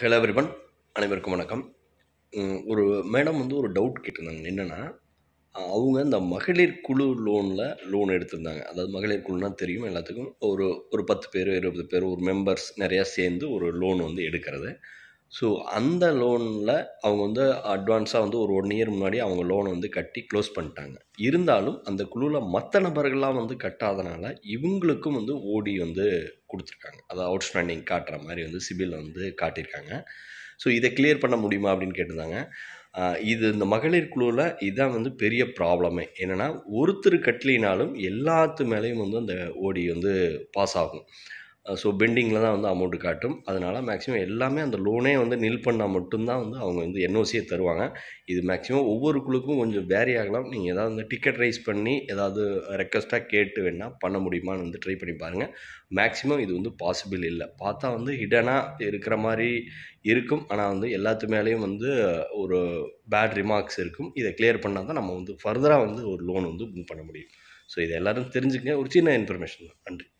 hello everyone அனைவருக்கும் வணக்கம் ஒரு மேடம் வந்து ஒரு டவுட் கேட்டிருந்தாங்க என்னென்னா அவங்க இந்த மகளிர் குழு லோனில் லோன் எடுத்திருந்தாங்க அதாவது மகளிர் குழுனா தெரியும் எல்லாத்துக்கும் ஒரு ஒரு பத்து பேர் இருபது பேர் ஒரு மெம்பர்ஸ் நிறையா சேர்ந்து ஒரு லோன் வந்து எடுக்கிறது ஸோ அந்த லோனில் அவங்க வந்து அட்வான்ஸாக வந்து ஒரு ஒன் இயர் முன்னாடி அவங்க லோனை வந்து கட்டி க்ளோஸ் பண்ணிட்டாங்க இருந்தாலும் அந்த குழுவில் மற்ற நபர்கள்லாம் வந்து கட்டாதனால இவங்களுக்கும் வந்து ஓடி வந்து கொடுத்துருக்காங்க அதை அவுட்ஸ்டாண்டிங் காட்டுற மாதிரி வந்து சிபில் வந்து காட்டியிருக்காங்க ஸோ இதை கிளியர் பண்ண முடியுமா அப்படின்னு கேட்டிருந்தாங்க இது இந்த மகளிர் குழுவில் இதுதான் வந்து பெரிய ப்ராப்ளமே என்னென்னா ஒருத்தர் கட்டலினாலும் எல்லாத்து மேலேயும் வந்து அந்த ஓடி வந்து பாஸ் ஆகும் ஸோ பெண்டிங்கில் தான் வந்து அமௌண்ட்டு காட்டும் அதனால் மேக்ஸிமம் எல்லாமே அந்த லோனே வந்து நில் பண்ணால் மட்டும்தான் வந்து அவங்க வந்து என்ஓசியை தருவாங்க இது மேக்ஸிமம் ஒவ்வொரு குழுக்கும் கொஞ்சம் வேரி ஆகலாம் நீங்கள் ஏதாவது வந்து டிக்கெட் ரைஸ் பண்ணி ஏதாவது ரெக்வஸ்ட்டாக கேட்டு வேணால் பண்ண முடியுமான்னு வந்து ட்ரை பண்ணி பாருங்கள் மேக்ஸிமம் இது வந்து பாசிபிள் இல்லை பார்த்தா வந்து ஹிடனாக இருக்கிற மாதிரி இருக்கும் ஆனால் வந்து எல்லாத்து மேலேயும் வந்து ஒரு பேட் ரிமார்க்ஸ் இருக்கும் இதை கிளியர் பண்ணால் தான் நம்ம வந்து ஃபர்தராக வந்து ஒரு லோன் வந்து மூவ் பண்ண முடியும் ஸோ இதை எல்லோரும் தெரிஞ்சுக்கங்க ஒரு சின்ன இன்ஃபர்மேஷன் தான் நன்றி